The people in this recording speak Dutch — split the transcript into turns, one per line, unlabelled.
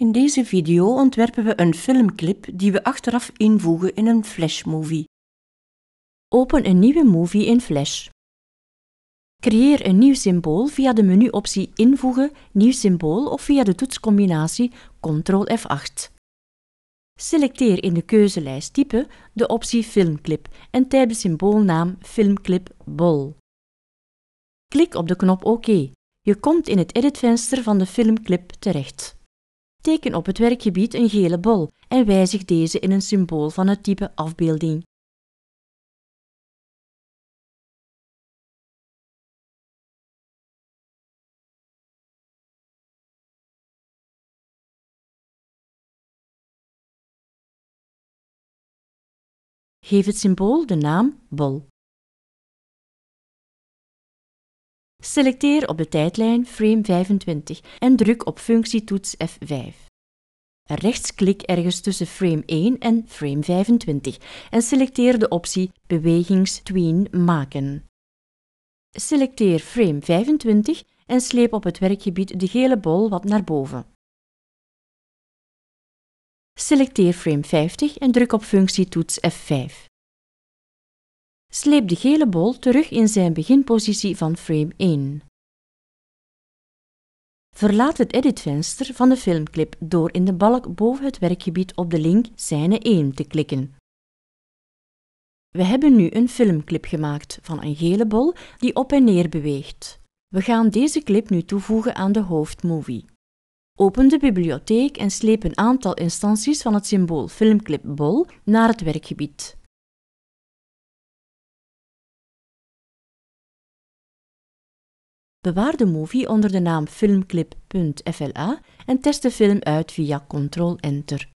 In deze video ontwerpen we een filmclip die we achteraf invoegen in een Flash Movie. Open een nieuwe movie in Flash. Creëer een nieuw symbool via de menuoptie Invoegen, Nieuw symbool of via de toetscombinatie Ctrl F8. Selecteer in de keuzelijst Type de optie Filmclip en typ de symboolnaam Filmclip Bol. Klik op de knop OK. Je komt in het editvenster van de filmclip terecht.
Teken op het werkgebied een gele bol en wijzig deze in een symbool van het type
afbeelding. Geef het symbool de naam bol.
Selecteer op de tijdlijn frame 25 en druk op functietoets
F5. Rechtsklik ergens tussen frame 1 en frame 25 en selecteer de optie Bewegingstween maken. Selecteer frame 25 en sleep op het werkgebied de gele bol wat naar boven.
Selecteer frame 50 en druk op functietoets F5. Sleep de gele bol terug in zijn beginpositie van frame 1. Verlaat het editvenster van de
filmclip door in de balk boven het werkgebied op de link Scène 1 te klikken. We hebben nu een filmclip gemaakt van een gele bol die op en neer beweegt. We gaan deze clip nu toevoegen aan de hoofdmovie. Open de
bibliotheek en sleep een aantal instanties van het symbool filmclip bol naar het werkgebied.
Bewaar de movie onder de naam filmclip.fla en test de film uit via Ctrl-Enter.